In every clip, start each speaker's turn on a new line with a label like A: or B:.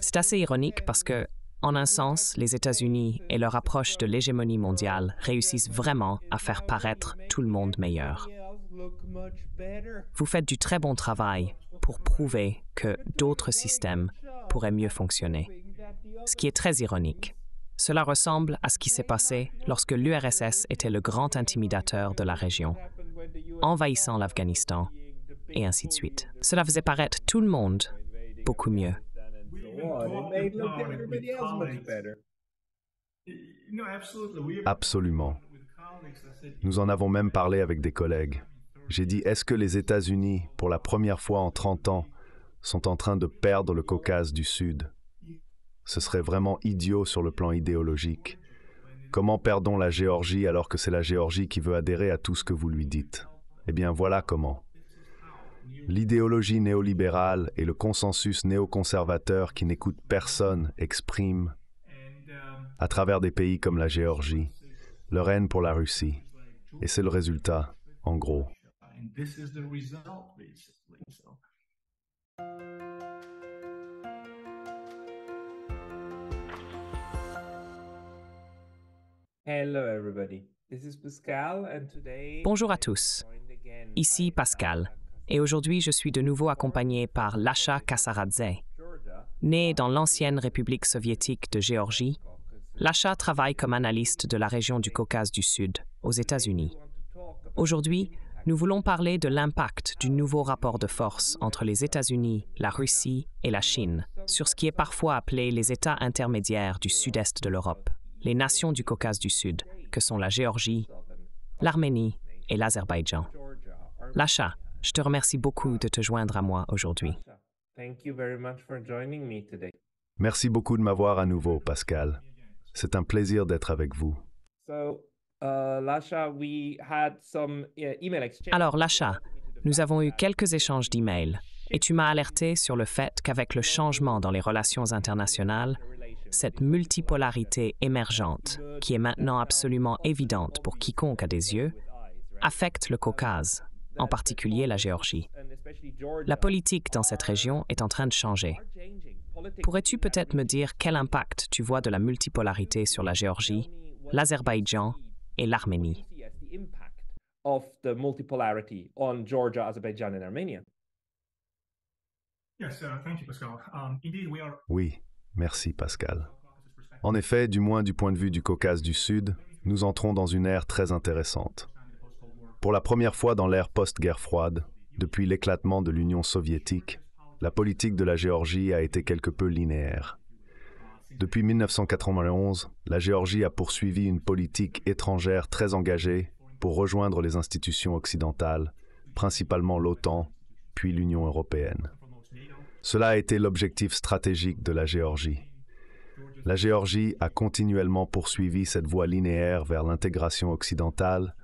A: C'est assez ironique parce que, en un sens, les États-Unis et leur approche de l'hégémonie mondiale réussissent vraiment à faire paraître tout le monde meilleur. Vous faites du très bon travail pour prouver que d'autres systèmes pourraient mieux fonctionner, ce qui est très ironique. Cela ressemble à ce qui s'est passé lorsque l'URSS était le grand intimidateur de la région, envahissant l'Afghanistan et ainsi de suite. Cela faisait paraître tout le
B: monde beaucoup mieux. Absolument. Nous en avons même parlé avec des collègues. J'ai dit, est-ce que les États-Unis, pour la première fois en 30 ans, sont en train de perdre le Caucase du Sud Ce serait vraiment idiot sur le plan idéologique. Comment perdons la Géorgie alors que c'est la Géorgie qui veut adhérer à tout ce que vous lui dites Eh bien voilà comment. L'idéologie néolibérale et le consensus néoconservateur qui n'écoute personne expriment, à travers des pays comme la Géorgie, leur haine pour la Russie. Et c'est le résultat, en gros.
A: Bonjour à tous. Ici Pascal et aujourd'hui je suis de nouveau accompagné par Lacha Kasaradze. Né dans l'ancienne République soviétique de Géorgie, Lacha travaille comme analyste de la région du Caucase du Sud, aux États-Unis. Aujourd'hui, nous voulons parler de l'impact du nouveau rapport de force entre les États-Unis, la Russie et la Chine sur ce qui est parfois appelé les États intermédiaires du sud-est de l'Europe, les nations du Caucase du Sud, que sont la Géorgie, l'Arménie et l'Azerbaïdjan. Lacha, je te remercie beaucoup de te joindre à moi aujourd'hui.
B: Merci beaucoup de m'avoir à nouveau, Pascal. C'est un plaisir d'être avec vous.
C: Uh, uh,
A: Alors, Lacha, nous avons eu quelques échanges d'emails et tu m'as alerté sur le fait qu'avec le changement dans les relations internationales, cette multipolarité émergente, qui est maintenant absolument évidente pour quiconque a des yeux, affecte le Caucase en particulier la Géorgie. La politique dans cette région est en train de changer. Pourrais-tu peut-être me dire quel impact tu vois de la multipolarité sur la Géorgie, l'Azerbaïdjan et l'Arménie?
C: Um,
B: oui, merci Pascal. En effet, du moins du point de vue du Caucase du Sud, nous entrons dans une ère très intéressante. Pour la première fois dans l'ère post-guerre froide, depuis l'éclatement de l'Union soviétique, la politique de la Géorgie a été quelque peu linéaire. Depuis 1991, la Géorgie a poursuivi une politique étrangère très engagée pour rejoindre les institutions occidentales, principalement l'OTAN, puis l'Union européenne. Cela a été l'objectif stratégique de la Géorgie. La Géorgie a continuellement poursuivi cette voie linéaire vers l'intégration occidentale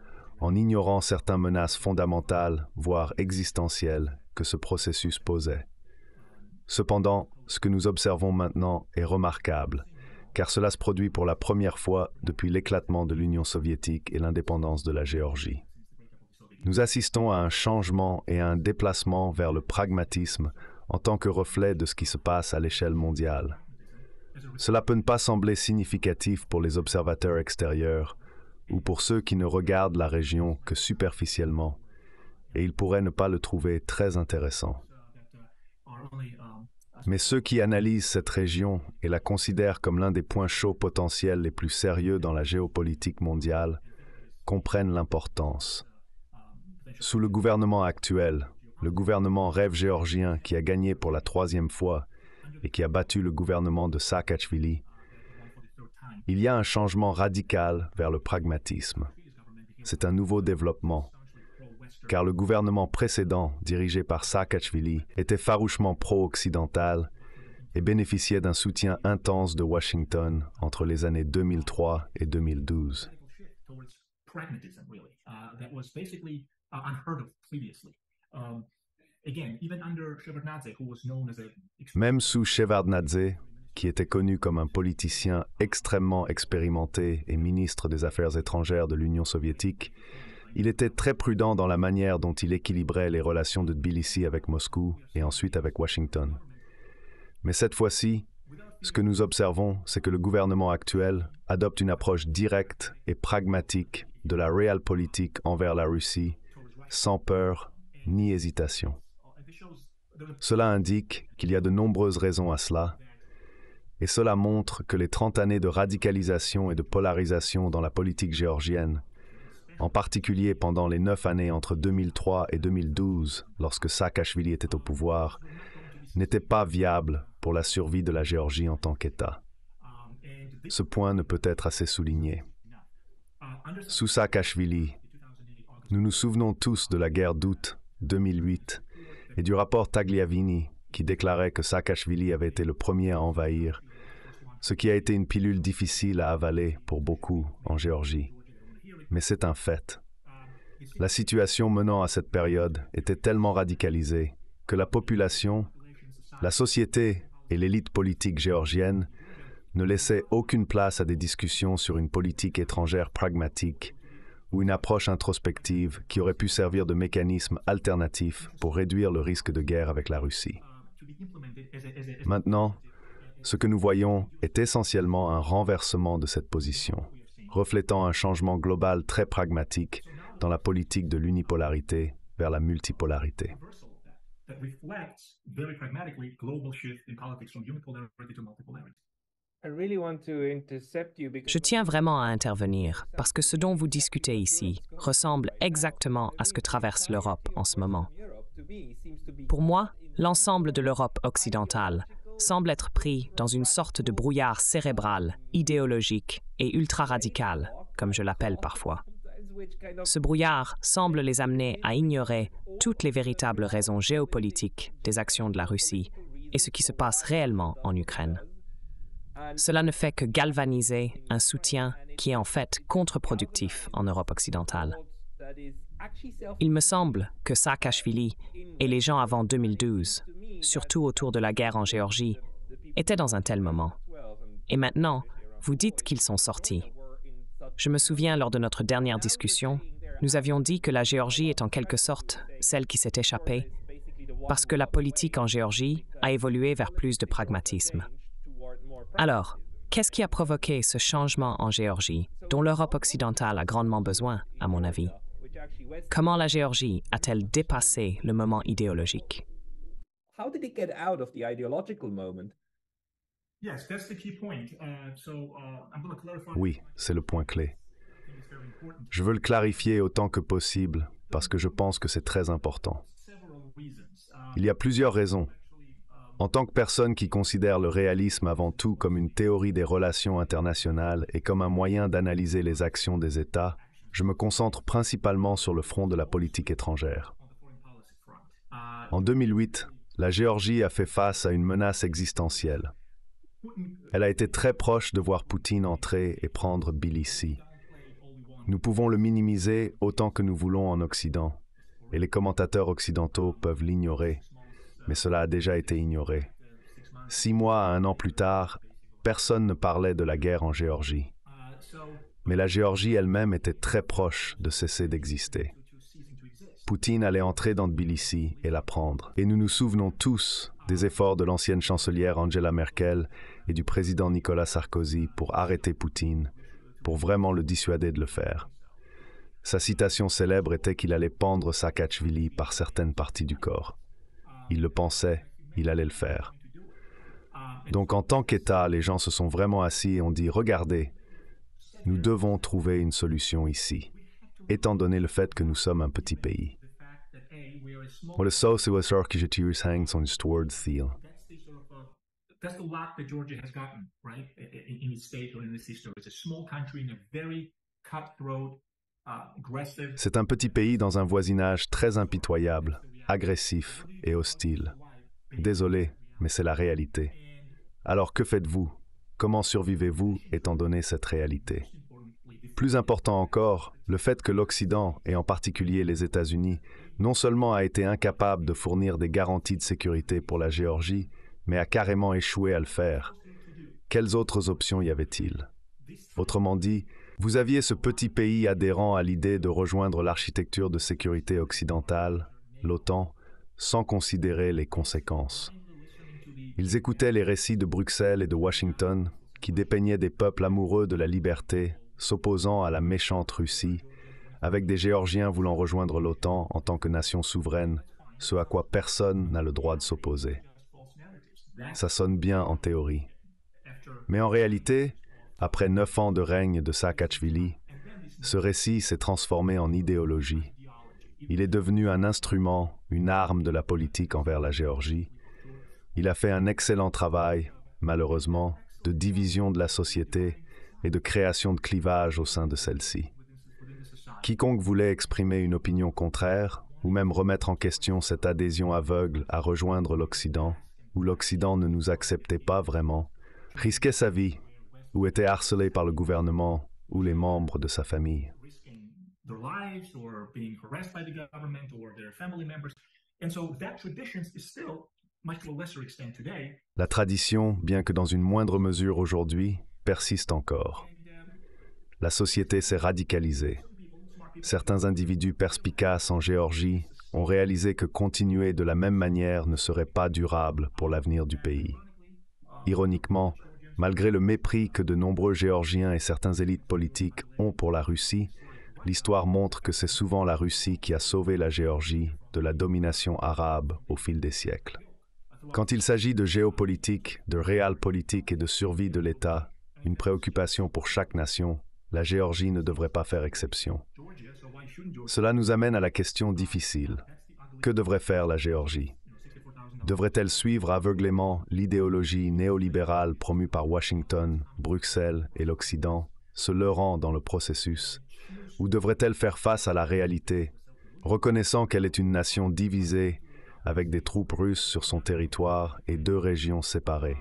B: en ignorant certaines menaces fondamentales, voire existentielles, que ce processus posait. Cependant, ce que nous observons maintenant est remarquable, car cela se produit pour la première fois depuis l'éclatement de l'Union soviétique et l'indépendance de la Géorgie. Nous assistons à un changement et à un déplacement vers le pragmatisme en tant que reflet de ce qui se passe à l'échelle mondiale. Cela peut ne pas sembler significatif pour les observateurs extérieurs, ou pour ceux qui ne regardent la région que superficiellement, et ils pourraient ne pas le trouver très intéressant. Mais ceux qui analysent cette région et la considèrent comme l'un des points chauds potentiels les plus sérieux dans la géopolitique mondiale comprennent l'importance. Sous le gouvernement actuel, le gouvernement rêve géorgien qui a gagné pour la troisième fois et qui a battu le gouvernement de Saakashvili, il y a un changement radical vers le pragmatisme. C'est un nouveau développement, car le gouvernement précédent, dirigé par Saakashvili, était farouchement pro-occidental et bénéficiait d'un soutien intense de Washington entre les années 2003 et 2012. Même sous Shevardnadze, qui était connu comme un politicien extrêmement expérimenté et ministre des Affaires étrangères de l'Union soviétique, il était très prudent dans la manière dont il équilibrait les relations de Tbilissi avec Moscou et ensuite avec Washington. Mais cette fois-ci, ce que nous observons, c'est que le gouvernement actuel adopte une approche directe et pragmatique de la réelle politique envers la Russie, sans peur ni hésitation. Cela indique qu'il y a de nombreuses raisons à cela, et cela montre que les 30 années de radicalisation et de polarisation dans la politique géorgienne, en particulier pendant les 9 années entre 2003 et 2012, lorsque Saakashvili était au pouvoir, n'étaient pas viables pour la survie de la Géorgie en tant qu'État. Ce point ne peut être assez souligné. Sous Saakashvili, nous nous souvenons tous de la guerre d'août 2008 et du rapport Tagliavini qui déclarait que Saakashvili avait été le premier à envahir ce qui a été une pilule difficile à avaler pour beaucoup en Géorgie. Mais c'est un fait. La situation menant à cette période était tellement radicalisée que la population, la société et l'élite politique géorgienne ne laissaient aucune place à des discussions sur une politique étrangère pragmatique ou une approche introspective qui aurait pu servir de mécanisme alternatif pour réduire le risque de guerre avec la Russie. Maintenant, ce que nous voyons est essentiellement un renversement de cette position, reflétant un changement global très pragmatique dans la politique de l'unipolarité vers la multipolarité.
A: Je tiens vraiment à intervenir parce que ce dont vous discutez ici ressemble exactement à ce que traverse l'Europe en ce moment. Pour moi, l'ensemble de l'Europe occidentale semble être pris dans une sorte de brouillard cérébral, idéologique et ultra-radical, comme je l'appelle parfois. Ce brouillard semble les amener à ignorer toutes les véritables raisons géopolitiques des actions de la Russie et ce qui se passe réellement en Ukraine. Cela ne fait que galvaniser un soutien qui est en fait contre-productif en Europe occidentale. Il me semble que Saakashvili et les gens avant 2012 surtout autour de la guerre en Géorgie, étaient dans un tel moment. Et maintenant, vous dites qu'ils sont sortis. Je me souviens lors de notre dernière discussion, nous avions dit que la Géorgie est en quelque sorte celle qui s'est échappée, parce que la politique en Géorgie a évolué vers plus de pragmatisme. Alors, qu'est-ce qui a provoqué ce changement en Géorgie, dont l'Europe occidentale a grandement besoin, à mon avis Comment la Géorgie a-t-elle dépassé le moment idéologique
B: oui, c'est le point clé. Je veux le clarifier autant que possible parce que je pense que c'est très important. Uh, Il y a plusieurs raisons. Um, en tant que personne qui considère le réalisme avant tout comme une théorie des relations internationales et comme un moyen d'analyser les actions des États, je me concentre principalement sur le front de la politique étrangère. Uh, en 2008, la Géorgie a fait face à une menace existentielle. Elle a été très proche de voir Poutine entrer et prendre Bilici. Nous pouvons le minimiser autant que nous voulons en Occident, et les commentateurs occidentaux peuvent l'ignorer, mais cela a déjà été ignoré. Six mois à un an plus tard, personne ne parlait de la guerre en Géorgie. Mais la Géorgie elle-même était très proche de cesser d'exister. Poutine allait entrer dans Tbilissi et la prendre. Et nous nous souvenons tous des efforts de l'ancienne chancelière Angela Merkel et du président Nicolas Sarkozy pour arrêter Poutine, pour vraiment le dissuader de le faire. Sa citation célèbre était qu'il allait pendre Saakashvili par certaines parties du corps. Il le pensait, il allait le faire. Donc en tant qu'État, les gens se sont vraiment assis et ont dit, regardez, nous devons trouver une solution ici étant donné le fait que nous sommes un petit pays. C'est un petit pays dans un voisinage très impitoyable, agressif et hostile. Désolé, mais c'est la réalité. Alors que faites-vous Comment survivez-vous étant donné cette réalité plus important encore, le fait que l'Occident, et en particulier les États-Unis, non seulement a été incapable de fournir des garanties de sécurité pour la Géorgie, mais a carrément échoué à le faire. Quelles autres options y avait-il Autrement dit, vous aviez ce petit pays adhérent à l'idée de rejoindre l'architecture de sécurité occidentale, l'OTAN, sans considérer les conséquences. Ils écoutaient les récits de Bruxelles et de Washington qui dépeignaient des peuples amoureux de la liberté s'opposant à la méchante Russie, avec des Géorgiens voulant rejoindre l'OTAN en tant que nation souveraine, ce à quoi personne n'a le droit de s'opposer. Ça sonne bien en théorie. Mais en réalité, après neuf ans de règne de Saakashvili, ce récit s'est transformé en idéologie. Il est devenu un instrument, une arme de la politique envers la Géorgie. Il a fait un excellent travail, malheureusement, de division de la société et de création de clivages au sein de celle-ci. Quiconque voulait exprimer une opinion contraire, ou même remettre en question cette adhésion aveugle à rejoindre l'Occident, où l'Occident ne nous acceptait pas vraiment, risquait sa vie, ou était harcelé par le gouvernement ou les membres de sa famille. La tradition, bien que dans une moindre mesure aujourd'hui, persiste encore. La société s'est radicalisée. Certains individus perspicaces en Géorgie ont réalisé que continuer de la même manière ne serait pas durable pour l'avenir du pays. Ironiquement, malgré le mépris que de nombreux Géorgiens et certains élites politiques ont pour la Russie, l'histoire montre que c'est souvent la Russie qui a sauvé la Géorgie de la domination arabe au fil des siècles. Quand il s'agit de géopolitique, de politique et de survie de l'État, une préoccupation pour chaque nation, la Géorgie ne devrait pas faire exception. Cela nous amène à la question difficile. Que devrait faire la Géorgie Devrait-elle suivre aveuglément l'idéologie néolibérale promue par Washington, Bruxelles et l'Occident, se leurrant dans le processus Ou devrait-elle faire face à la réalité, reconnaissant qu'elle est une nation divisée avec des troupes russes sur son territoire et deux régions séparées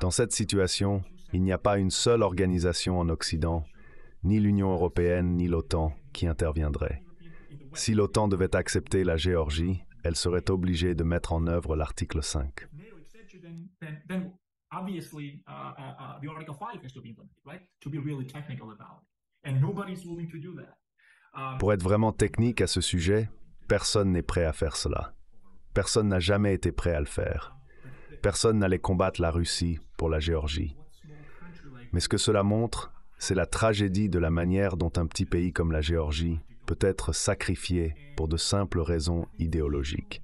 B: Dans cette situation, il n'y a pas une seule organisation en Occident, ni l'Union européenne, ni l'OTAN, qui interviendrait. Si l'OTAN devait accepter la Géorgie, elle serait obligée de mettre en œuvre l'article 5. Pour être vraiment technique à ce sujet, personne n'est prêt à faire cela. Personne n'a jamais été prêt à le faire. Personne n'allait combattre la Russie pour la Géorgie. Mais ce que cela montre, c'est la tragédie de la manière dont un petit pays comme la Géorgie peut être sacrifié pour de simples raisons idéologiques.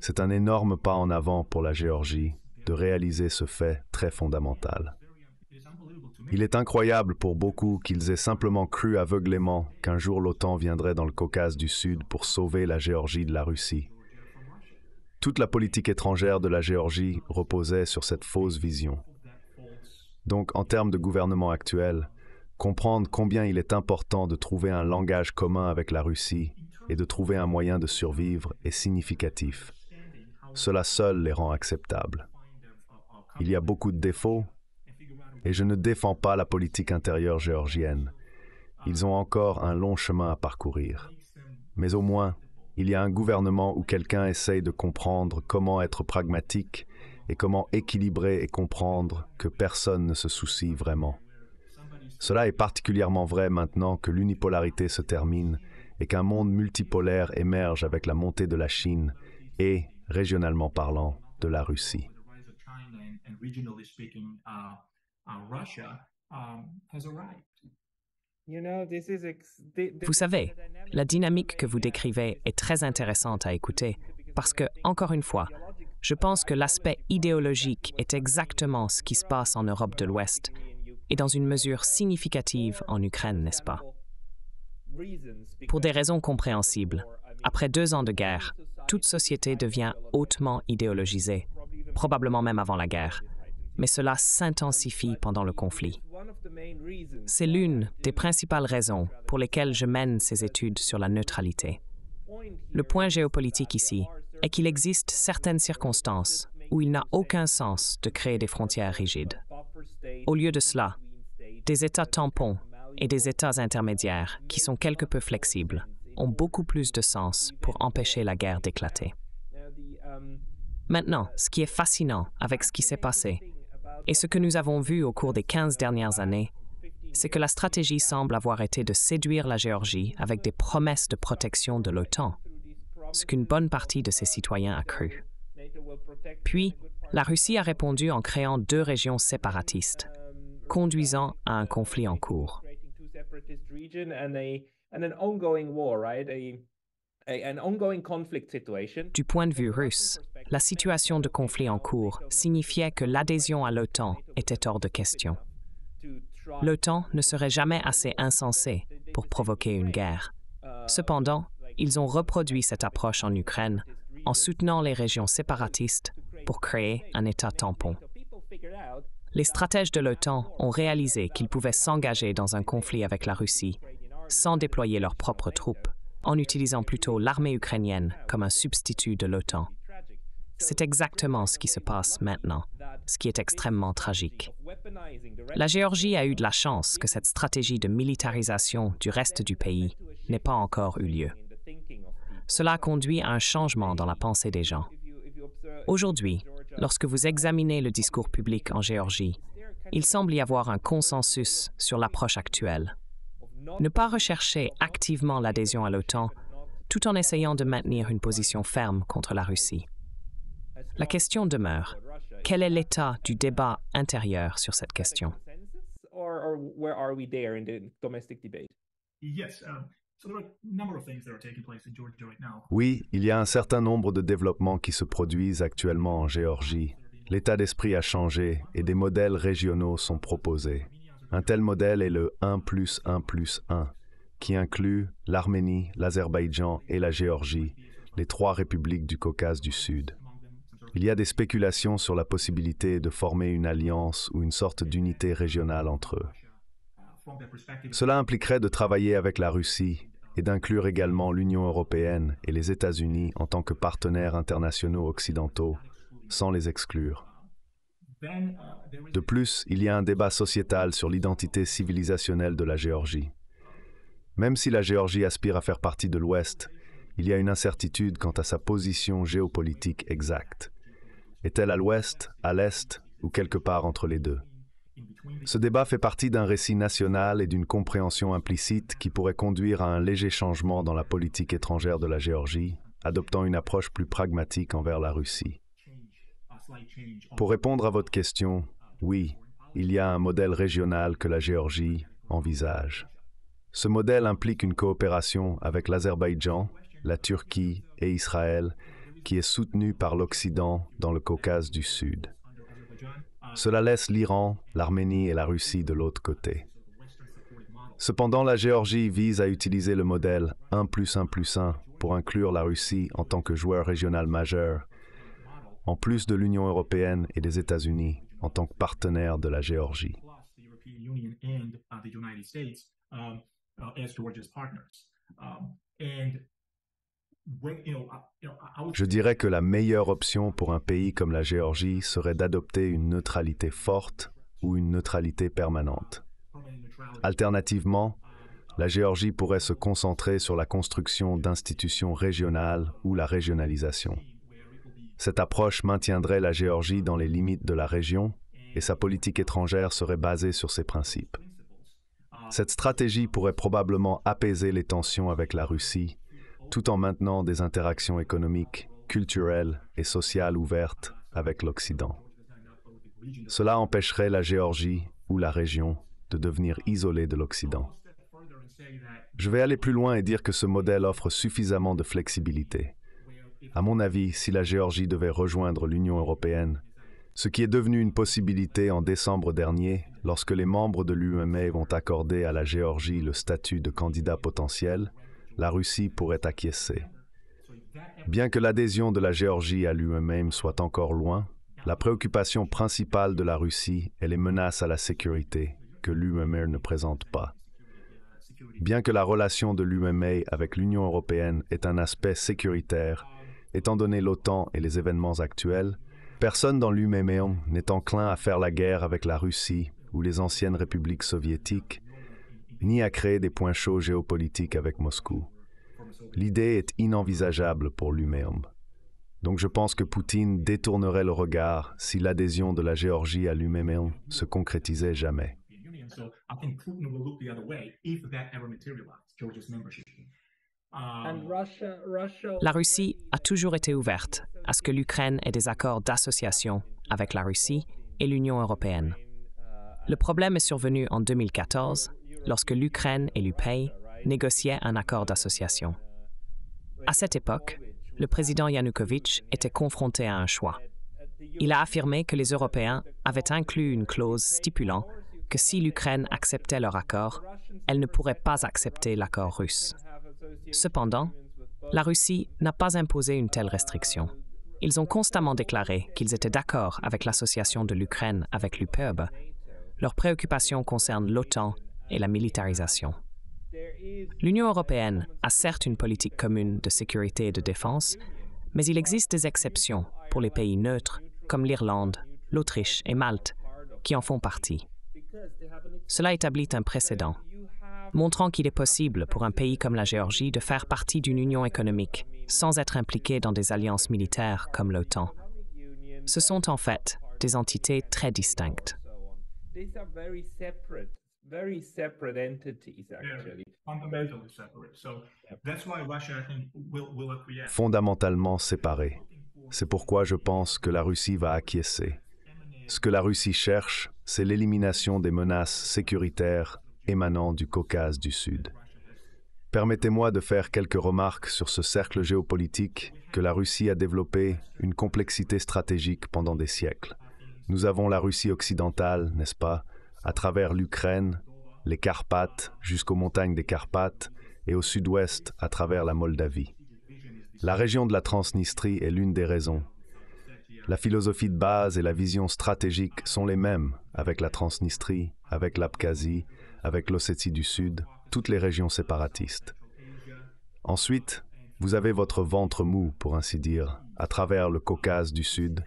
B: C'est un énorme pas en avant pour la Géorgie de réaliser ce fait très fondamental. Il est incroyable pour beaucoup qu'ils aient simplement cru aveuglément qu'un jour l'OTAN viendrait dans le Caucase du Sud pour sauver la Géorgie de la Russie. Toute la politique étrangère de la Géorgie reposait sur cette fausse vision. Donc, en termes de gouvernement actuel, comprendre combien il est important de trouver un langage commun avec la Russie et de trouver un moyen de survivre est significatif. Cela seul les rend acceptables. Il y a beaucoup de défauts, et je ne défends pas la politique intérieure géorgienne. Ils ont encore un long chemin à parcourir. Mais au moins, il y a un gouvernement où quelqu'un essaye de comprendre comment être pragmatique et comment équilibrer et comprendre que personne ne se soucie vraiment. Cela est particulièrement vrai maintenant que l'unipolarité se termine et qu'un monde multipolaire émerge avec la montée de la Chine et, régionalement parlant, de la Russie.
A: Vous savez, la dynamique que vous décrivez est très intéressante à écouter parce que, encore une fois, je pense que l'aspect idéologique est exactement ce qui se passe en Europe de l'Ouest et dans une mesure significative en Ukraine, n'est-ce pas Pour des raisons compréhensibles, après deux ans de guerre, toute société devient hautement idéologisée, probablement même avant la guerre, mais cela s'intensifie pendant le conflit. C'est l'une des principales raisons pour lesquelles je mène ces études sur la neutralité. Le point géopolitique ici et qu'il existe certaines circonstances où il n'a aucun sens de créer des frontières rigides. Au lieu de cela, des États tampons et des États intermédiaires qui sont quelque peu flexibles ont beaucoup plus de sens pour empêcher la guerre d'éclater. Maintenant, ce qui est fascinant avec ce qui s'est passé et ce que nous avons vu au cours des 15 dernières années, c'est que la stratégie semble avoir été de séduire la Géorgie avec des promesses de protection de l'OTAN ce qu'une bonne partie de ses citoyens a cru. Puis, la Russie a répondu en créant deux régions séparatistes, conduisant à un conflit en cours. Du point de vue russe, la situation de conflit en cours signifiait que l'adhésion à l'OTAN était hors de question. L'OTAN ne serait jamais assez insensé pour provoquer une guerre. Cependant, ils ont reproduit cette approche en Ukraine en soutenant les régions séparatistes pour créer un État tampon. Les stratèges de l'OTAN ont réalisé qu'ils pouvaient s'engager dans un conflit avec la Russie sans déployer leurs propres troupes, en utilisant plutôt l'armée ukrainienne comme un substitut de l'OTAN. C'est exactement ce qui se passe maintenant, ce qui est extrêmement tragique. La Géorgie a eu de la chance que cette stratégie de militarisation du reste du pays n'ait pas encore eu lieu. Cela conduit à un changement dans la pensée des gens. Aujourd'hui, lorsque vous examinez le discours public en Géorgie, il semble y avoir un consensus sur l'approche actuelle. Ne pas rechercher activement l'adhésion à l'OTAN tout en essayant de maintenir une position ferme contre la Russie. La question demeure, quel est l'état du débat intérieur sur cette question?
B: Oui, il y a un certain nombre de développements qui se produisent actuellement en Géorgie. L'état d'esprit a changé et des modèles régionaux sont proposés. Un tel modèle est le 1 plus 1 plus 1, qui inclut l'Arménie, l'Azerbaïdjan et la Géorgie, les trois républiques du Caucase du Sud. Il y a des spéculations sur la possibilité de former une alliance ou une sorte d'unité régionale entre eux. Cela impliquerait de travailler avec la Russie et d'inclure également l'Union européenne et les États-Unis en tant que partenaires internationaux occidentaux, sans les exclure.
D: De
B: plus, il y a un débat sociétal sur l'identité civilisationnelle de la Géorgie. Même si la Géorgie aspire à faire partie de l'Ouest, il y a une incertitude quant à sa position géopolitique exacte. Est-elle à l'ouest, à l'est ou quelque part entre les deux ce débat fait partie d'un récit national et d'une compréhension implicite qui pourrait conduire à un léger changement dans la politique étrangère de la Géorgie, adoptant une approche plus pragmatique envers la Russie. Pour répondre à votre question, oui, il y a un modèle régional que la Géorgie envisage. Ce modèle implique une coopération avec l'Azerbaïdjan, la Turquie et Israël, qui est soutenue par l'Occident dans le Caucase du Sud. Cela laisse l'Iran, l'Arménie et la Russie de l'autre côté. Cependant, la Géorgie vise à utiliser le modèle 1 plus 1 plus 1 pour inclure la Russie en tant que joueur régional majeur, en plus de l'Union européenne et des États-Unis en tant que partenaire de la Géorgie.
D: Euh, euh,
B: je dirais que la meilleure option pour un pays comme la Géorgie serait d'adopter une neutralité forte ou une neutralité permanente. Alternativement, la Géorgie pourrait se concentrer sur la construction d'institutions régionales ou la régionalisation. Cette approche maintiendrait la Géorgie dans les limites de la région et sa politique étrangère serait basée sur ces principes. Cette stratégie pourrait probablement apaiser les tensions avec la Russie tout en maintenant des interactions économiques, culturelles et sociales ouvertes avec l'Occident. Cela empêcherait la Géorgie ou la région de devenir isolée de l'Occident. Je vais aller plus loin et dire que ce modèle offre suffisamment de flexibilité. À mon avis, si la Géorgie devait rejoindre l'Union européenne, ce qui est devenu une possibilité en décembre dernier, lorsque les membres de l'UMA e e vont accorder à la Géorgie le statut de candidat potentiel, la Russie pourrait acquiescer. Bien que l'adhésion de la Géorgie à lui soit encore loin, la préoccupation principale de la Russie est les menaces à la sécurité que l'-même ne présente pas. Bien que la relation de l'UMMA avec l'Union européenne ait un aspect sécuritaire, étant donné l'OTAN et les événements actuels, personne dans l'UMMA n'est enclin à faire la guerre avec la Russie ou les anciennes républiques soviétiques ni à créer des points chauds géopolitiques avec Moscou. L'idée est inenvisageable pour l'UMEOM. Donc je pense que Poutine détournerait le regard si l'adhésion de la Géorgie à l'UMEOM se concrétisait jamais.
A: La Russie a toujours été ouverte à ce que l'Ukraine ait des accords d'association avec la Russie et l'Union européenne. Le problème est survenu en 2014 lorsque l'Ukraine et l'UPEI négociaient un accord d'association. À cette époque, le président Yanukovych était confronté à un choix. Il a affirmé que les Européens avaient inclus une clause stipulant que si l'Ukraine acceptait leur accord, elle ne pourrait pas accepter l'accord russe. Cependant, la Russie n'a pas imposé une telle restriction. Ils ont constamment déclaré qu'ils étaient d'accord avec l'association de l'Ukraine avec l'UPEB. Leurs préoccupations concernent l'OTAN et la militarisation. L'Union européenne a certes une politique commune de sécurité et de défense, mais il existe des exceptions pour les pays neutres comme l'Irlande, l'Autriche et Malte, qui en font partie. Cela établit un précédent, montrant qu'il est possible pour un pays comme la Géorgie de faire partie d'une union économique sans être impliqué dans des alliances militaires comme l'OTAN. Ce sont en fait des entités très distinctes
C: very entities, actually. So that's why Russia, I think, will,
B: Fondamentalement séparés. C'est pourquoi je pense que la Russie va acquiescer. Ce que la Russie cherche, c'est l'élimination des menaces sécuritaires émanant du Caucase du Sud. Permettez-moi de faire quelques remarques sur ce cercle géopolitique que la Russie a développé une complexité stratégique pendant des siècles. Nous avons la Russie occidentale, n'est-ce pas, à travers l'Ukraine, les Carpates jusqu'aux montagnes des Carpates et au sud-ouest à travers la Moldavie. La région de la Transnistrie est l'une des raisons. La philosophie de base et la vision stratégique sont les mêmes avec la Transnistrie, avec l'Abkhazie, avec l'Ossétie du Sud, toutes les régions séparatistes. Ensuite, vous avez votre ventre mou, pour ainsi dire, à travers le Caucase du Sud,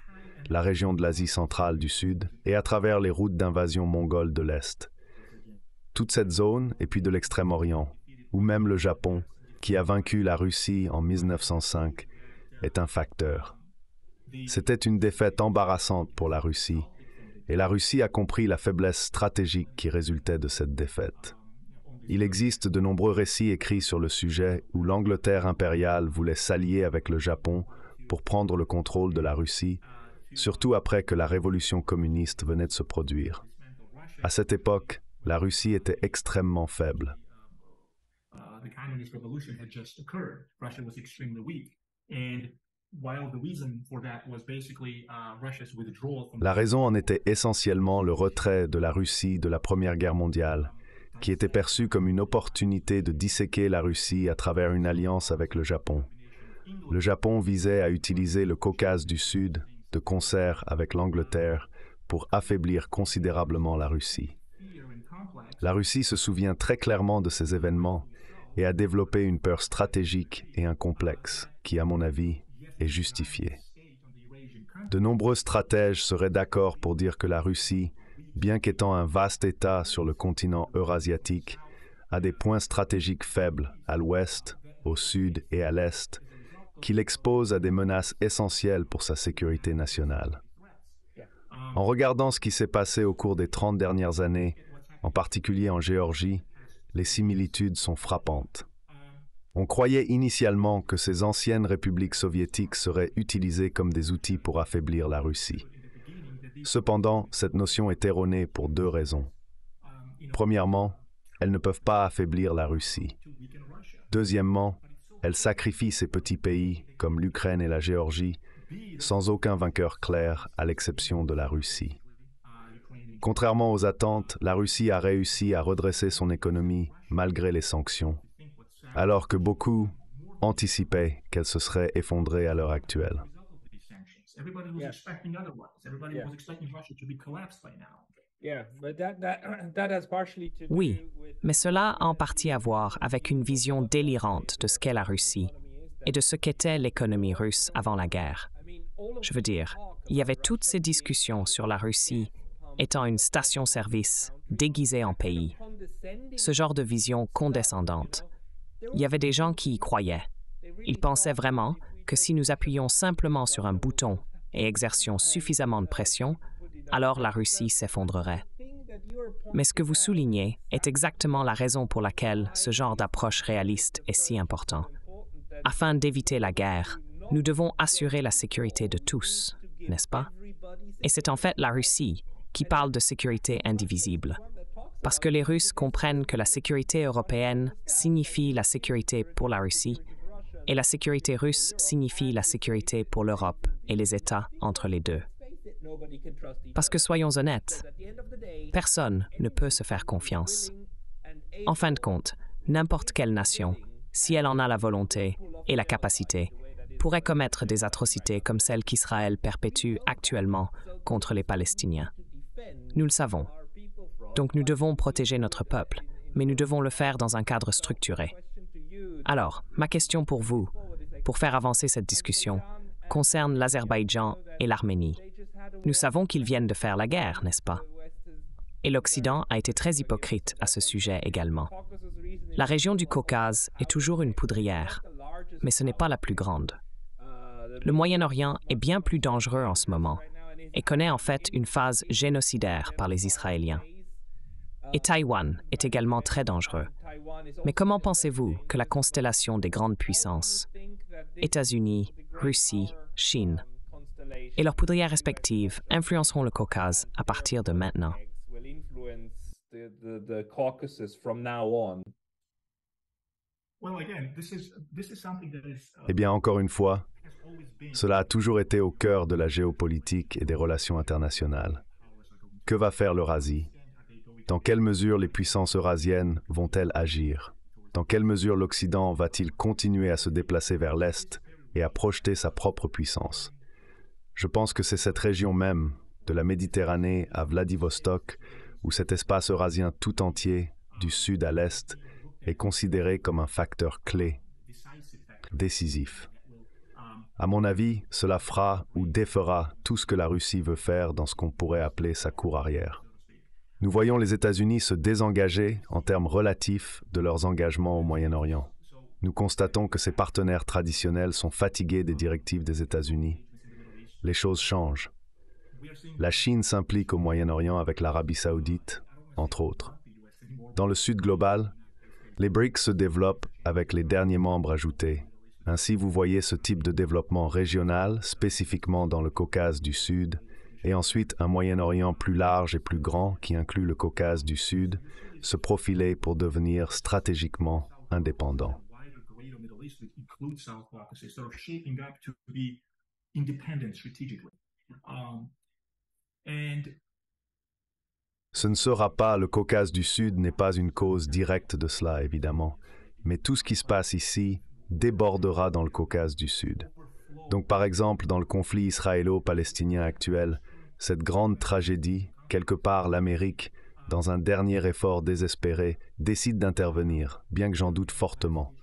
B: la région de l'Asie centrale du Sud et à travers les routes d'invasion mongole de l'Est. Toute cette zone, et puis de l'Extrême-Orient, ou même le Japon, qui a vaincu la Russie en 1905, est un facteur. C'était une défaite embarrassante pour la Russie, et la Russie a compris la faiblesse stratégique qui résultait de cette défaite. Il existe de nombreux récits écrits sur le sujet où l'Angleterre impériale voulait s'allier avec le Japon pour prendre le contrôle de la Russie surtout après que la révolution communiste venait de se produire. À cette époque, la Russie était extrêmement faible. La raison en était essentiellement le retrait de la Russie de la Première Guerre mondiale, qui était perçu comme une opportunité de disséquer la Russie à travers une alliance avec le Japon. Le Japon visait à utiliser le Caucase du Sud de concert avec l'Angleterre pour affaiblir considérablement la Russie. La Russie se souvient très clairement de ces événements et a développé une peur stratégique et un complexe qui, à mon avis, est justifié. De nombreux stratèges seraient d'accord pour dire que la Russie, bien qu'étant un vaste État sur le continent eurasiatique, a des points stratégiques faibles à l'ouest, au sud et à l'est, qu'il expose à des menaces essentielles pour sa sécurité nationale. En regardant ce qui s'est passé au cours des 30 dernières années, en particulier en Géorgie, les similitudes sont frappantes. On croyait initialement que ces anciennes républiques soviétiques seraient utilisées comme des outils pour affaiblir la Russie. Cependant, cette notion est erronée pour deux raisons. Premièrement, elles ne peuvent pas affaiblir la Russie. Deuxièmement, elle sacrifie ses petits pays, comme l'Ukraine et la Géorgie, sans aucun vainqueur clair, à l'exception de la Russie. Contrairement aux attentes, la Russie a réussi à redresser son économie malgré les sanctions, alors que beaucoup anticipaient qu'elle se serait effondrée à l'heure actuelle.
A: Oui, mais cela a en partie à voir avec une vision délirante de ce qu'est la Russie et de ce qu'était l'économie russe avant la guerre. Je veux dire, il y avait toutes ces discussions sur la Russie étant une station-service déguisée en pays. Ce genre de vision condescendante. Il y avait des gens qui y croyaient. Ils pensaient vraiment que si nous appuyions simplement sur un bouton et exercions suffisamment de pression, alors la Russie s'effondrerait. Mais ce que vous soulignez est exactement la raison pour laquelle ce genre d'approche réaliste est si important. Afin d'éviter la guerre, nous devons assurer la sécurité de tous, n'est-ce pas Et c'est en fait la Russie qui parle de sécurité indivisible, parce que les Russes comprennent que la sécurité européenne signifie la sécurité pour la Russie et la sécurité russe signifie la sécurité pour l'Europe et les États entre les deux. Parce que soyons honnêtes, personne ne peut se faire confiance. En fin de compte, n'importe quelle nation, si elle en a la volonté et la capacité, pourrait commettre des atrocités comme celles qu'Israël perpétue actuellement contre les Palestiniens. Nous le savons. Donc nous devons protéger notre peuple, mais nous devons le faire dans un cadre structuré. Alors, ma question pour vous, pour faire avancer cette discussion, concerne l'Azerbaïdjan et l'Arménie. Nous savons qu'ils viennent de faire la guerre, n'est-ce pas Et l'Occident a été très hypocrite à ce sujet également. La région du Caucase est toujours une poudrière, mais ce n'est pas la plus grande. Le Moyen-Orient est bien plus dangereux en ce moment et connaît en fait une phase génocidaire par les Israéliens. Et Taïwan est également très dangereux. Mais comment pensez-vous que la constellation des grandes puissances, États-Unis, Russie, Chine, et leurs poudrières respectives influenceront le Caucase à partir de maintenant.
C: Uh,
B: eh bien, encore une fois, cela a toujours été au cœur de la géopolitique et des relations internationales. Que va faire l'Eurasie Dans quelle mesure les puissances eurasiennes vont-elles agir Dans quelle mesure l'Occident va-t-il continuer à se déplacer vers l'Est et à projeter sa propre puissance je pense que c'est cette région même, de la Méditerranée à Vladivostok, où cet espace eurasien tout entier, du sud à l'est, est considéré comme un facteur clé, décisif. À mon avis, cela fera ou défera tout ce que la Russie veut faire dans ce qu'on pourrait appeler sa cour arrière. Nous voyons les États-Unis se désengager en termes relatifs de leurs engagements au Moyen-Orient. Nous constatons que ses partenaires traditionnels sont fatigués des directives des États-Unis les choses changent. La Chine s'implique au Moyen-Orient avec l'Arabie saoudite, entre autres. Dans le Sud global, les BRICS se développent avec les derniers membres ajoutés. Ainsi, vous voyez ce type de développement régional, spécifiquement dans le Caucase du Sud, et ensuite un Moyen-Orient plus large et plus grand qui inclut le Caucase du Sud, se profiler pour devenir stratégiquement indépendant
D: independent strategically. Um,
B: ce ne sera pas, le Caucase du Sud n'est pas une cause directe de cela, évidemment, mais tout ce qui se passe ici débordera dans le Caucase du Sud. Donc par exemple, dans le conflit israélo-palestinien actuel, cette grande tragédie, quelque part l'Amérique, dans un dernier effort désespéré, décide d'intervenir, bien que j'en doute fortement.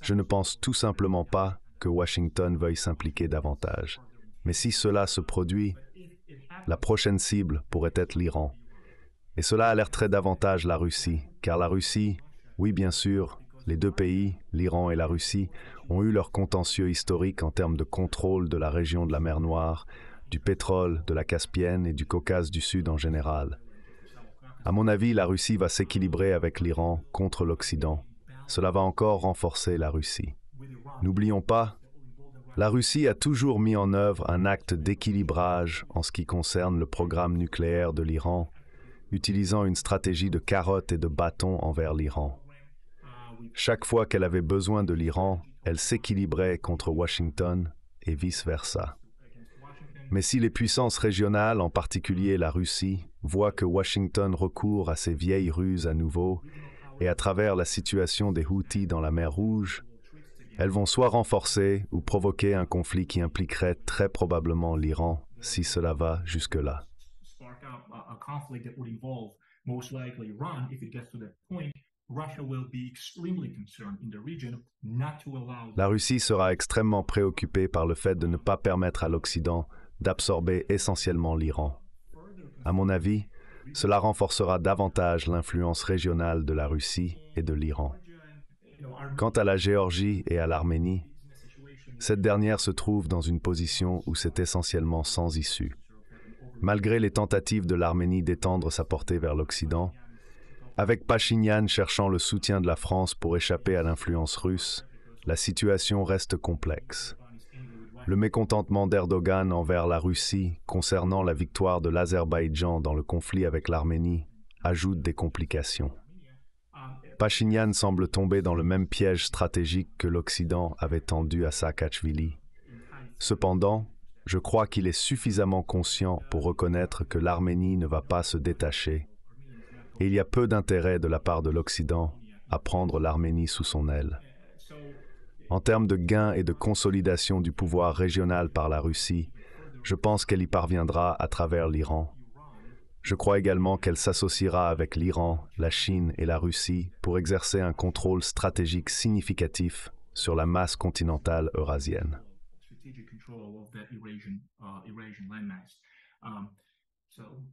B: Je ne pense tout simplement pas que Washington veuille s'impliquer davantage. Mais si cela se produit, la prochaine cible pourrait être l'Iran. Et cela alerterait davantage la Russie, car la Russie, oui bien sûr, les deux pays, l'Iran et la Russie, ont eu leur contentieux historique en termes de contrôle de la région de la mer Noire, du pétrole, de la Caspienne et du Caucase du Sud en général. À mon avis, la Russie va s'équilibrer avec l'Iran contre l'Occident. Cela va encore renforcer la Russie. N'oublions pas, la Russie a toujours mis en œuvre un acte d'équilibrage en ce qui concerne le programme nucléaire de l'Iran, utilisant une stratégie de carottes et de bâtons envers l'Iran. Chaque fois qu'elle avait besoin de l'Iran, elle s'équilibrait contre Washington et vice-versa. Mais si les puissances régionales, en particulier la Russie, voient que Washington recourt à ses vieilles ruses à nouveau et à travers la situation des Houthis dans la mer Rouge, elles vont soit renforcer ou provoquer un conflit qui impliquerait très probablement l'Iran, si cela va jusque-là. La Russie sera extrêmement préoccupée par le fait de ne pas permettre à l'Occident d'absorber essentiellement l'Iran. À mon avis, cela renforcera davantage l'influence régionale de la Russie et de l'Iran. Quant à la Géorgie et à l'Arménie, cette dernière se trouve dans une position où c'est essentiellement sans issue. Malgré les tentatives de l'Arménie d'étendre sa portée vers l'Occident, avec Pachinian cherchant le soutien de la France pour échapper à l'influence russe, la situation reste complexe. Le mécontentement d'Erdogan envers la Russie concernant la victoire de l'Azerbaïdjan dans le conflit avec l'Arménie ajoute des complications. Pachinian semble tomber dans le même piège stratégique que l'Occident avait tendu à Saakashvili. Cependant, je crois qu'il est suffisamment conscient pour reconnaître que l'Arménie ne va pas se détacher. Et il y a peu d'intérêt de la part de l'Occident à prendre l'Arménie sous son aile. En termes de gains et de consolidation du pouvoir régional par la Russie, je pense qu'elle y parviendra à travers l'Iran. Je crois également qu'elle s'associera avec l'Iran, la Chine et la Russie pour exercer un contrôle stratégique significatif sur la masse continentale eurasienne.
D: Uh, um,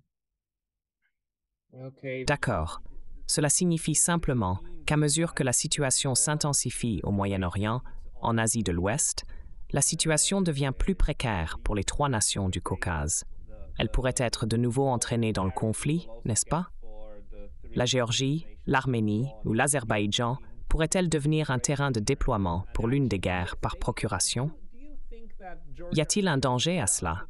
B: D'accord. Cela
A: signifie simplement qu'à mesure que la situation s'intensifie au Moyen-Orient, en Asie de l'Ouest, la situation devient plus précaire pour les trois nations du Caucase. Elle pourrait être de nouveau entraînée dans le conflit, n'est-ce pas La Géorgie, l'Arménie ou l'Azerbaïdjan pourraient-elles devenir un terrain de déploiement pour l'une des guerres par procuration Y a-t-il un danger à cela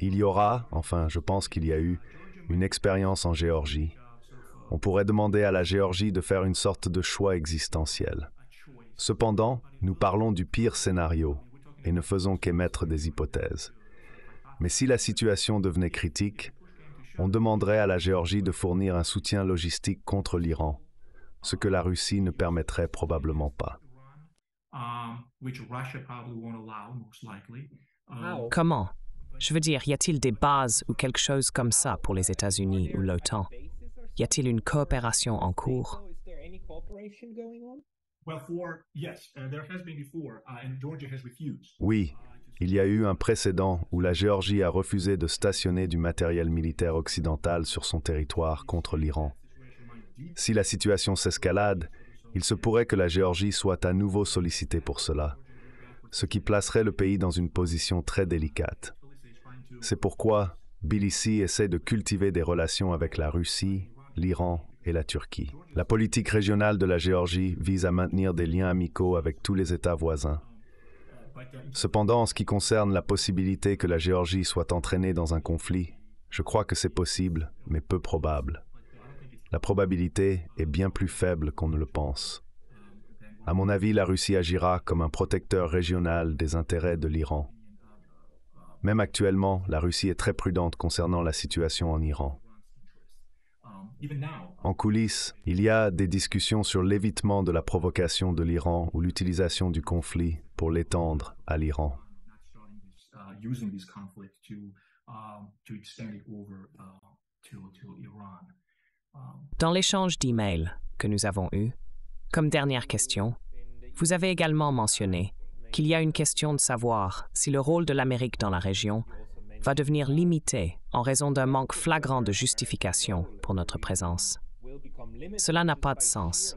B: il y aura, enfin je pense qu'il y a eu, une expérience en Géorgie. On pourrait demander à la Géorgie de faire une sorte de choix existentiel. Cependant, nous parlons du pire scénario et ne faisons qu'émettre des hypothèses. Mais si la situation devenait critique, on demanderait à la Géorgie de fournir un soutien logistique contre l'Iran, ce que la Russie ne permettrait probablement pas.
D: Um, um,
B: Comment
A: Je veux dire, y a-t-il des bases ou quelque chose comme ça pour les États-Unis ou l'OTAN Y
B: a-t-il une coopération en cours oui, il y a eu un précédent où la Géorgie a refusé de stationner du matériel militaire occidental sur son territoire contre l'Iran. Si la situation s'escalade, il se pourrait que la Géorgie soit à nouveau sollicitée pour cela, ce qui placerait le pays dans une position très délicate. C'est pourquoi Bilissi essaie de cultiver des relations avec la Russie, l'Iran et la Turquie. La politique régionale de la Géorgie vise à maintenir des liens amicaux avec tous les États voisins. Cependant, en ce qui concerne la possibilité que la Géorgie soit entraînée dans un conflit, je crois que c'est possible, mais peu probable. La probabilité est bien plus faible qu'on ne le pense. À mon avis, la Russie agira comme un protecteur régional des intérêts de l'Iran. Même actuellement, la Russie est très prudente concernant la situation en Iran. En coulisses, il y a des discussions sur l'évitement de la provocation de l'Iran ou l'utilisation du conflit pour l'étendre à l'Iran.
A: Dans l'échange d'emails que nous avons eu, comme dernière question, vous avez également mentionné qu'il y a une question de savoir si le rôle de l'Amérique dans la région va devenir limitée en raison d'un manque flagrant de justification pour notre présence. Cela n'a pas de sens.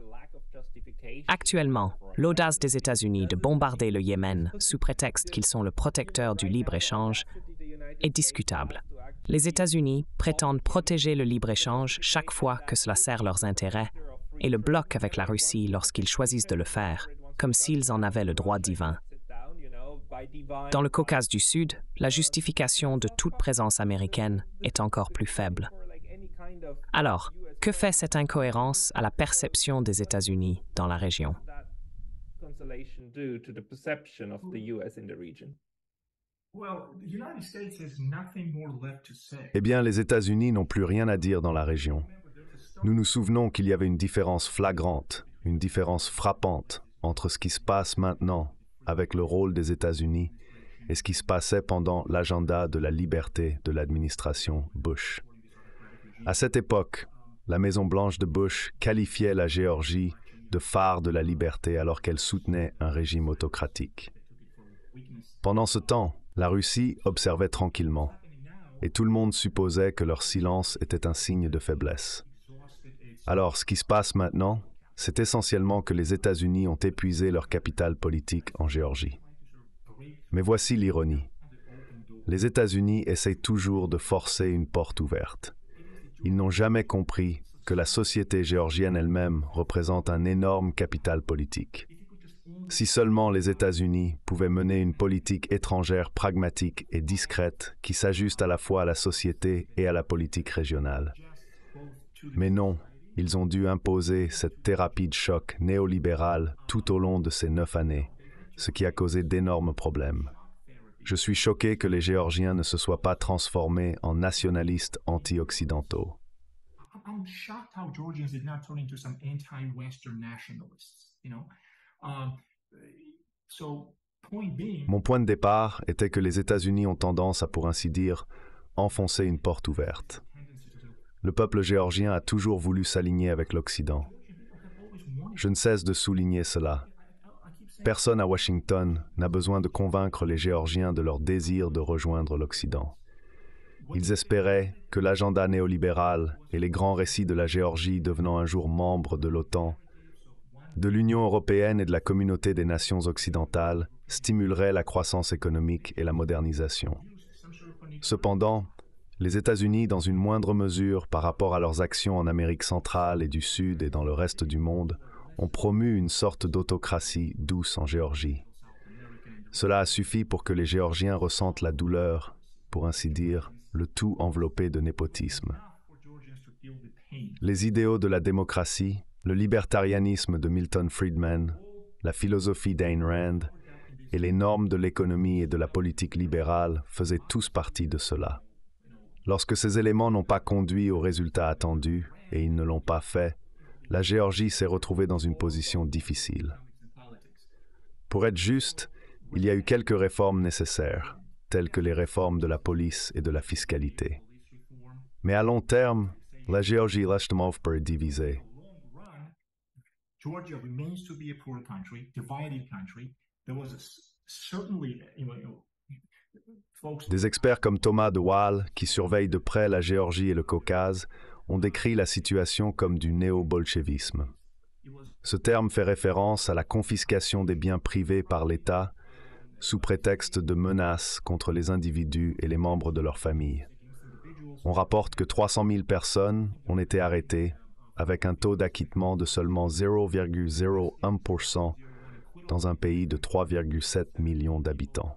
A: Actuellement, l'audace des États-Unis de bombarder le Yémen sous prétexte qu'ils sont le protecteur du libre-échange est discutable. Les États-Unis prétendent protéger le libre-échange chaque fois que cela sert leurs intérêts et le bloquent avec la Russie lorsqu'ils choisissent de le faire, comme s'ils en avaient le droit divin. Dans le Caucase du Sud, la justification de toute présence américaine est encore plus faible. Alors, que fait cette incohérence à la perception des États-Unis dans la région
B: Eh bien, les États-Unis n'ont plus rien à dire dans la région. Nous nous souvenons qu'il y avait une différence flagrante, une différence frappante entre ce qui se passe maintenant avec le rôle des États-Unis et ce qui se passait pendant l'agenda de la liberté de l'administration Bush. À cette époque, la Maison-Blanche de Bush qualifiait la Géorgie de phare de la liberté alors qu'elle soutenait un régime autocratique. Pendant ce temps, la Russie observait tranquillement, et tout le monde supposait que leur silence était un signe de faiblesse. Alors, ce qui se passe maintenant, c'est essentiellement que les États-Unis ont épuisé leur capital politique en Géorgie. Mais voici l'ironie. Les États-Unis essayent toujours de forcer une porte ouverte. Ils n'ont jamais compris que la société géorgienne elle-même représente un énorme capital politique. Si seulement les États-Unis pouvaient mener une politique étrangère pragmatique et discrète qui s'ajuste à la fois à la société et à la politique régionale. Mais non, ils ont dû imposer cette thérapie de choc néolibérale tout au long de ces neuf années, ce qui a causé d'énormes problèmes. Je suis choqué que les Géorgiens ne se soient pas transformés en nationalistes anti-occidentaux. Um, Mon point de départ était que les États-Unis ont tendance à, pour ainsi dire, enfoncer une porte ouverte le peuple géorgien a toujours voulu s'aligner avec l'Occident. Je ne cesse de souligner cela. Personne à Washington n'a besoin de convaincre les Géorgiens de leur désir de rejoindre l'Occident. Ils espéraient que l'agenda néolibéral et les grands récits de la Géorgie devenant un jour membre de l'OTAN, de l'Union européenne et de la communauté des nations occidentales stimuleraient la croissance économique et la modernisation. Cependant, les États-Unis, dans une moindre mesure par rapport à leurs actions en Amérique centrale et du Sud et dans le reste du monde, ont promu une sorte d'autocratie douce en Géorgie. Cela a suffi pour que les Géorgiens ressentent la douleur, pour ainsi dire, le tout enveloppé de népotisme. Les idéaux de la démocratie, le libertarianisme de Milton Friedman, la philosophie d'Ayn Rand et les normes de l'économie et de la politique libérale faisaient tous partie de cela. Lorsque ces éléments n'ont pas conduit au résultat attendu, et ils ne l'ont pas fait, la Géorgie s'est retrouvée dans une position difficile. Pour être juste, il y a eu quelques réformes nécessaires, telles que les réformes de la police et de la fiscalité. Mais à long terme, la Géorgie reste pour être divisée.
D: a des
B: experts comme Thomas de Waal, qui surveille de près la Géorgie et le Caucase, ont décrit la situation comme du néo-bolchevisme. Ce terme fait référence à la confiscation des biens privés par l'État sous prétexte de menaces contre les individus et les membres de leur famille. On rapporte que 300 000 personnes ont été arrêtées avec un taux d'acquittement de seulement 0,01% dans un pays de 3,7 millions d'habitants.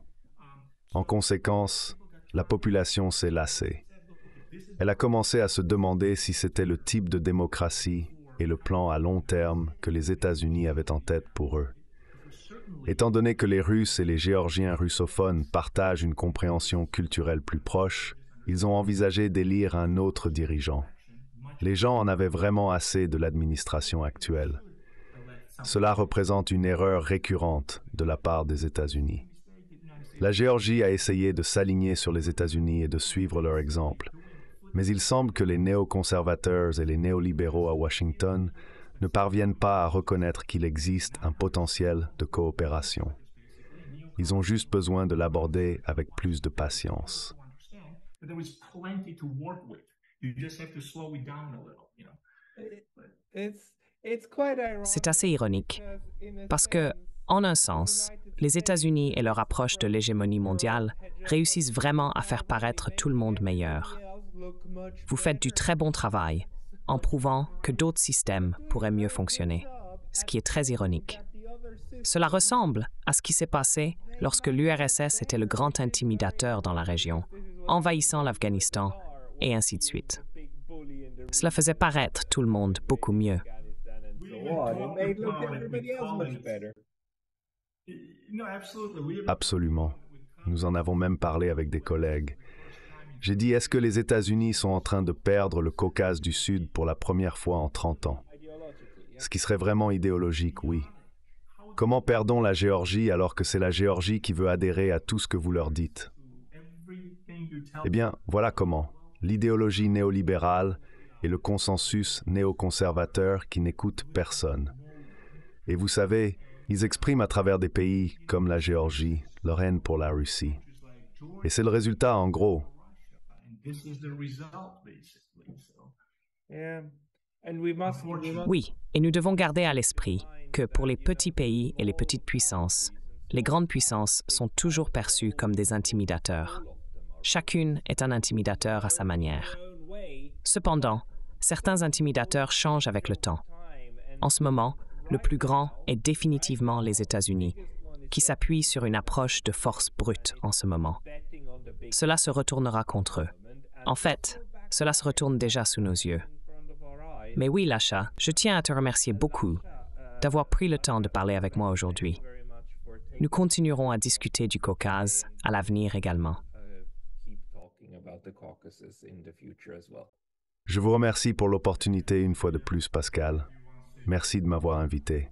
B: En conséquence, la population s'est lassée. Elle a commencé à se demander si c'était le type de démocratie et le plan à long terme que les États-Unis avaient en tête pour eux. Étant donné que les Russes et les Géorgiens russophones partagent une compréhension culturelle plus proche, ils ont envisagé d'élire un autre dirigeant. Les gens en avaient vraiment assez de l'administration actuelle. Cela représente une erreur récurrente de la part des États-Unis. La Géorgie a essayé de s'aligner sur les États-Unis et de suivre leur exemple. Mais il semble que les néoconservateurs et les néolibéraux à Washington ne parviennent pas à reconnaître qu'il existe un potentiel de coopération. Ils ont juste besoin de l'aborder avec plus de patience.
C: C'est
A: assez ironique, parce que en un sens, les États-Unis et leur approche de l'hégémonie mondiale réussissent vraiment à faire paraître tout le monde meilleur. Vous faites du très bon travail en prouvant que d'autres systèmes pourraient mieux fonctionner, ce qui est très ironique. Cela ressemble à ce qui s'est passé lorsque l'URSS était le grand intimidateur dans la région, envahissant l'Afghanistan et ainsi de suite. Cela faisait paraître tout le
B: monde beaucoup mieux. Absolument. Nous en avons même parlé avec des collègues. J'ai dit, est-ce que les États-Unis sont en train de perdre le Caucase du Sud pour la première fois en 30 ans Ce qui serait vraiment idéologique, oui. Comment perdons la Géorgie alors que c'est la Géorgie qui veut adhérer à tout ce que vous leur dites Eh bien, voilà comment. L'idéologie néolibérale et le consensus néoconservateur qui n'écoute personne. Et vous savez, ils expriment à travers des pays comme la Géorgie leur haine pour la Russie. Et c'est le résultat, en gros.
C: Oui,
A: et nous devons garder à l'esprit que pour les petits pays et les petites puissances, les grandes puissances sont toujours perçues comme des intimidateurs. Chacune est un intimidateur à sa manière. Cependant, certains intimidateurs changent avec le temps. En ce moment, le plus grand est définitivement les États-Unis, qui s'appuient sur une approche de force brute en ce moment. Cela se retournera contre eux. En fait, cela se retourne déjà sous nos yeux. Mais oui, Lacha, je tiens à te remercier beaucoup d'avoir pris le temps de parler avec moi aujourd'hui. Nous continuerons à discuter du Caucase à l'avenir également.
B: Je vous remercie pour l'opportunité une fois de plus, Pascal. Merci de m'avoir invité.